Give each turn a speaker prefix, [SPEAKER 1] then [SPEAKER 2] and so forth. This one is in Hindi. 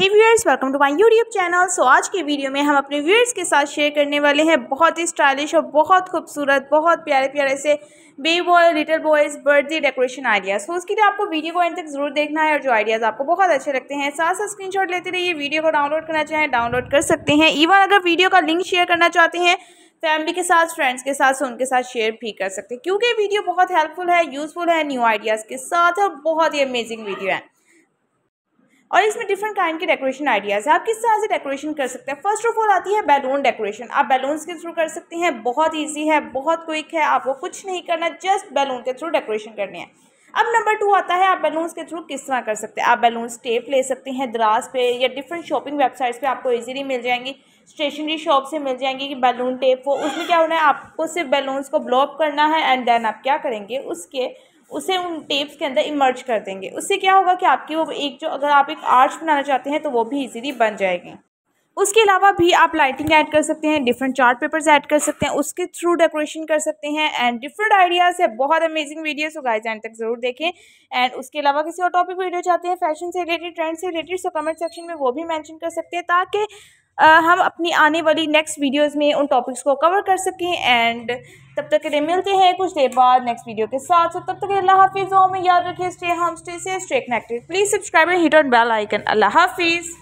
[SPEAKER 1] hey viewers welcome to my YouTube channel so आज के वीडियो में हम अपने व्यूअर्स के साथ शेयर करने वाले हैं बहुत ही स्टाइलिश और बहुत खूबसूरत बहुत प्यारे प्यारे से baby boy little boys birthday decoration ideas तो उसके लिए आपको वीडियो को एंड तक जरूर देखना है और जो आइडियाज़ आपको बहुत अच्छे लगते हैं साथ साथ स्क्रीनशॉट लेते रहिए वीडियो को डाउनलोड करना चाहें डाउनलोड कर सकते हैं इवन अगर वीडियो का लिंक शेयर करना चाहते हैं फैमिली के साथ फ्रेंड्स के साथ उनके साथ शेयर भी कर सकते हैं क्योंकि वीडियो बहुत हेल्पफुल है यूज़फुल है न्यू आइडियाज़ के साथ और बहुत ही अमेजिंग वीडियो है और इसमें डिफरेंट काइंड के डेकोरेशन आइडियाज़ है आप किस तरह से डेकोरेशन कर सकते हैं फर्स्ट ऑफ ऑल आती है बैलून डेकोरेशन आप बैलून्स के थ्रू कर सकते हैं बहुत ईजी है बहुत क्विक है आपको कुछ नहीं करना जस्ट बैलून के थ्रू डेकोरेशन करनी है अब नंबर टू आता है आप बैलून्स के थ्रू किस तरह कर सकते हैं आप बैलून्स टेप ले सकते हैं दराज पे या डिफरेंट शॉपिंग वेबसाइट्स पे आपको इजीली मिल जाएंगी स्टेशनरी शॉप से मिल जाएंगी कि बैलून टेप वो उसमें क्या होना है आपको सिर्फ बैलून्स को ब्लॉप करना है एंड देन आप क्या करेंगे उसके उसे उन टेप्स के अंदर इमर्ज कर देंगे उससे क्या होगा कि आपकी वो एक जो अगर आप एक आर्च बनाना चाहते हैं तो वो भी इजीली बन जाएगी उसके अलावा भी आप लाइटिंग ऐड कर सकते हैं डिफरेंट चार्ट पेपर्स ऐड कर सकते हैं उसके थ्रू डेकोरेशन कर सकते हैं एंड डिफरेंट आइडियाज़ है बहुत amazing video so guys end तक ज़रूर देखें एंड उसके अलावा किसी और टॉपिक वीडियो चाहते हैं फैशन से रिलेटेड ट्रेंड से रिलेटेड सो कमेंट सेक्शन में वो भी मैंशन कर सकते हैं ताकि हम अपनी आने वाली नेक्स्ट वीडियोज़ में उन टॉपिक्स को कवर कर सकें एंड तब तक के लिए मिलते हैं कुछ देर बाद नेक्स्ट वीडियो के साथ सो तब तक अल्लाह हाफिज़ हमें याद रखिए stay home stay safe stay connected please subscribe hit on bell icon अल्लाह हाफिज़